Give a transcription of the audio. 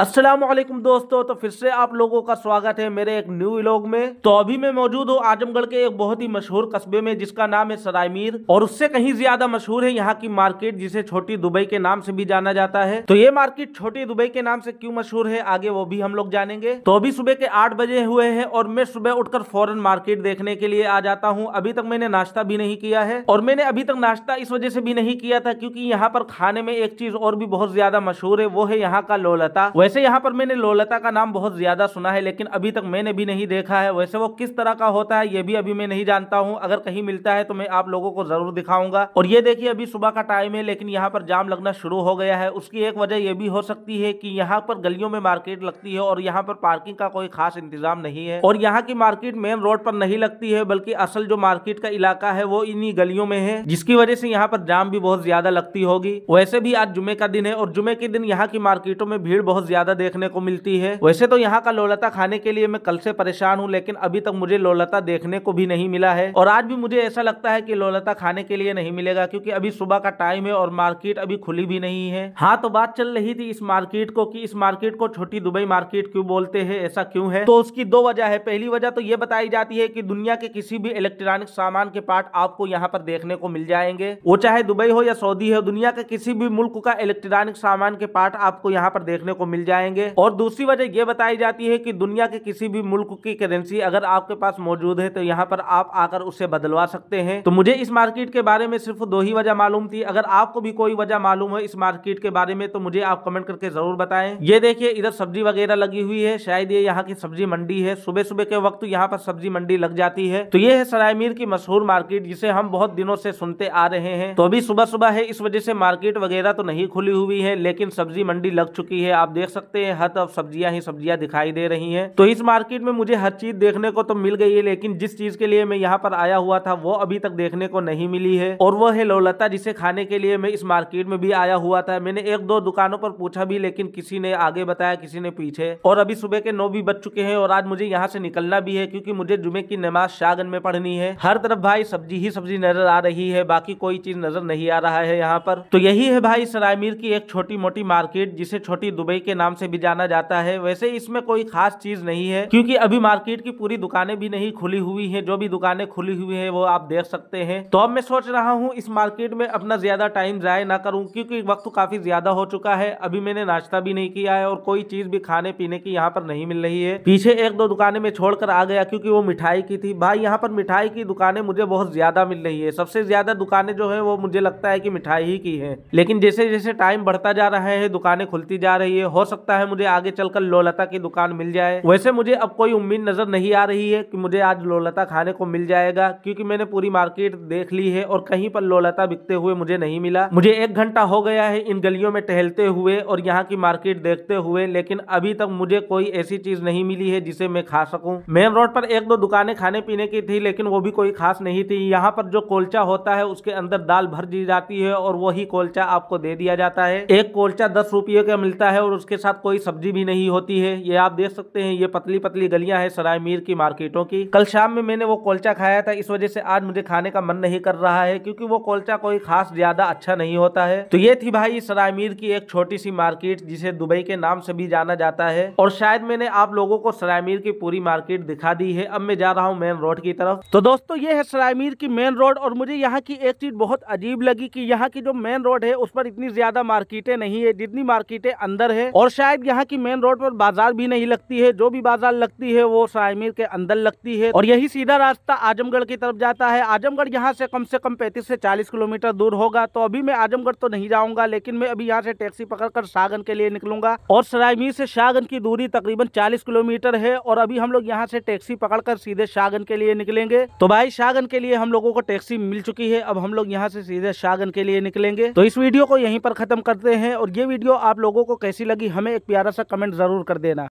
असलम दोस्तों तो फिर से आप लोगों का स्वागत है मेरे एक न्यू व्लॉग में तो अभी मैं मौजूद हूँ आजमगढ़ के एक बहुत ही मशहूर कस्बे में जिसका नाम है सरायमीर और उससे कहीं ज्यादा मशहूर है यहाँ की मार्केट जिसे छोटी दुबई के नाम से भी जाना जाता है तो ये मार्केट छोटी दुबई के नाम से क्यों मशहूर है आगे वो भी हम लोग जानेंगे तो अभी सुबह के आठ बजे हुए है और मैं सुबह उठकर फॉरन मार्केट देखने के लिए आ जाता हूँ अभी तक मैंने नाश्ता भी नहीं किया है और मैंने अभी तक नाश्ता इस वजह से भी नहीं किया था क्यूँकी यहाँ पर खाने में एक चीज और भी बहुत ज्यादा मशहूर है वो है यहाँ का लोलता वैसे यहाँ पर मैंने लोलता का नाम बहुत ज़्यादा सुना है लेकिन अभी तक मैंने भी नहीं देखा है वैसे वो किस तरह का होता है ये भी अभी मैं नहीं जानता हूँ अगर कहीं मिलता है तो मैं आप लोगों को ज़रूर दिखाऊंगा और ये देखिए अभी सुबह का टाइम है लेकिन यहाँ पर जाम लगना शुरू हो गया है उसकी एक वजह यह भी हो सकती है कि यहाँ पर गलियों में मार्केट लगती है और यहाँ पर पार्किंग का कोई खास इंतजाम नहीं है और यहाँ की मार्केट मेन रोड पर नहीं लगती है बल्कि असल जो मार्केट का इलाका है वो इन्हीं गलियों में है जिसकी वजह से यहाँ पर जाम भी बहुत ज्यादा लगती होगी वैसे भी आज जुमे का दिन है और जुमे के दिन यहाँ की मार्केटों में भीड़ बहुत ज्यादा देखने को मिलती है वैसे तो यहाँ का लोलता खाने के लिए मैं कल से परेशान हूँ लेकिन अभी तक मुझे लोलता देखने को भी नहीं मिला है और आज भी मुझे ऐसा लगता है की लोलता खाने के लिए नहीं मिलेगा क्योंकि अभी सुबह का टाइम है और मार्केट अभी खुली भी नहीं है हाँ तो बात चल रही थी इस मार्केट को की इस मार्केट को छोटी दुबई मार्केट क्यों बोलते है ऐसा क्यों है तो उसकी दो वजह है पहली वजह तो ये बताई जाती है की दुनिया के किसी भी इलेक्ट्रॉनिक सामान के पार्ट आपको यहाँ पर देखने को मिल जाएंगे वो चाहे दुबई हो या सऊदी हो दुनिया के किसी भी मुल्क का इलेक्ट्रॉनिक सामान के पार्ट आपको यहाँ पर देखने को मिल जाएंगे और दूसरी वजह यह बताई जाती है कि दुनिया के किसी भी मुल्क की करेंसी अगर आपके पास मौजूद है तो यहाँ पर आप आकर उसे बदलवा सकते हैं तो मुझे इस मार्केट के बारे में सिर्फ दो ही वजह मालूम थी अगर आपको भी कोई वजह मालूम है इस मार्केट के बारे में तो मुझे आप कमेंट करके जरूर बताएं ये देखिए इधर सब्जी वगैरह लगी हुई है शायद ये यहाँ की सब्जी मंडी है सुबह सुबह के वक्त यहाँ पर सब्जी मंडी लग जाती है तो ये है सरायमीर की मशहूर मार्केट जिसे हम बहुत दिनों से सुनते आ रहे हैं तो अभी सुबह सुबह है इस वजह से मार्केट वगैरह तो नहीं खुली हुई है लेकिन सब्जी मंडी लग चुकी है आप देख सकते हैं हर तरफ सब्जियां ही सब्जियां दिखाई दे रही हैं तो इस मार्केट में मुझे हर चीज देखने को तो मिल गई है लेकिन जिस चीज के लिए मैं यहाँ पर आया हुआ था वो अभी तक देखने को नहीं मिली है और वो है लोलता जिसे खाने के लिए मैं इस मार्केट में भी आया हुआ था मैंने एक दो दुकानों पर पूछा भी लेकिन किसी ने आगे बताया किसी ने पीछे और अभी सुबह के नौ भी बज चुके हैं और आज मुझे यहाँ से निकलना भी है क्यूँकी मुझे जुमे की नमाज शागन में पढ़नी है हर तरफ भाई सब्जी ही सब्जी नजर आ रही है बाकी कोई चीज नजर नहीं आ रहा है यहाँ पर तो यही है भाई सरायमीर की एक छोटी मोटी मार्केट जिसे छोटी दुबई के नाम नाम से भी जाना जाता है वैसे इसमें कोई खास चीज नहीं है क्योंकि अभी मार्केट की पूरी दुकानें भी नहीं खुली हुई है जो भी दुकानें खुली हुई है वो आप देख सकते हैं तो अब मैं सोच रहा हूँ इस मार्केट में अपना ज्यादा टाइम जाए ना करूँ क्योंकि वक्त काफी ज्यादा हो चुका है अभी मैंने नाश्ता भी नहीं किया है और कोई चीज भी खाने पीने की यहाँ पर नहीं मिल रही है पीछे एक दो दुकानें में छोड़कर आ गया क्योंकि वो मिठाई की थी भाई यहाँ पर मिठाई की दुकानें मुझे बहुत ज्यादा मिल रही है सबसे ज्यादा दुकानें जो है वो मुझे लगता है कि मिठाई ही की है लेकिन जैसे जैसे टाइम बढ़ता जा रहा है दुकानें खुलती जा रही है हो सकता है मुझे आगे चलकर लोलता की दुकान मिल जाए वैसे मुझे अब कोई उम्मीद नजर नहीं आ रही है कि मुझे आज लोलता खाने को मिल जाएगा क्योंकि मैंने पूरी मार्केट देख ली है और कहीं पर लोलता बिकते हुए मुझे नहीं मिला मुझे एक घंटा हो गया है इन गलियों में टहलते हुए और यहाँ की मार्केट देखते हुए लेकिन अभी तक मुझे कोई ऐसी चीज नहीं मिली है जिसे मैं खा सकूँ मेन रोड पर एक दो दुकानें खाने पीने की थी लेकिन वो भी कोई खास नहीं थी यहाँ पर जो कोलचा होता है उसके अंदर दाल भर दी जाती है और वही कोलचा आपको दे दिया जाता है एक कोलचा दस रुपये का मिलता है और उसके साथ कोई सब्जी भी नहीं होती है ये आप देख सकते हैं ये पतली पतली गलियां हैं सराय मीर की मार्केटों की कल शाम में मैंने वो कोलचा खाया था इस वजह से आज मुझे खाने का मन नहीं कर रहा है क्योंकि वो कोलचा कोई खास ज्यादा अच्छा नहीं होता है तो ये थी भाई सराय मीर की एक छोटी सी मार्केट जिसे दुबई के नाम से भी जाना जाता है और शायद मैंने आप लोगों को सराय मीर की पूरी मार्केट दिखा दी है अब मैं जा रहा हूँ मेन रोड की तरफ तो दोस्तों ये है सराय मीर की मेन रोड और मुझे यहाँ की एक चीज बहुत अजीब लगी की यहाँ की जो मेन रोड है उस पर इतनी ज्यादा मार्केटें नहीं है जितनी मार्केटें अंदर है और और शायद यहाँ की मेन रोड पर बाजार भी नहीं लगती है जो भी बाजार लगती है वो सरायमीर के अंदर लगती है और यही सीधा रास्ता आजमगढ़ की तरफ जाता है आजमगढ़ यहाँ से कम से कम पैंतीस से चालीस किलोमीटर दूर होगा तो अभी मैं आजमगढ़ तो नहीं जाऊंगा लेकिन मैं अभी यहाँ से टैक्सी कर सागन के लिए निकलूंगा और सरायमीर से सागन की दूरी तकरीबन चालीस किलोमीटर है और अभी हम लोग यहाँ से टैक्सी कर सीधे सागन के लिए निकलेंगे तो भाई सागन के लिए हम लोगों को टैक्सी मिल चुकी है अब हम लोग यहाँ से सीधे सागन के लिए निकलेंगे तो इस वीडियो को यहीं पर खत्म करते हैं और ये वीडियो आप लोगों को कैसी लगी हमें एक प्यारा सा कमेंट ज़रूर कर देना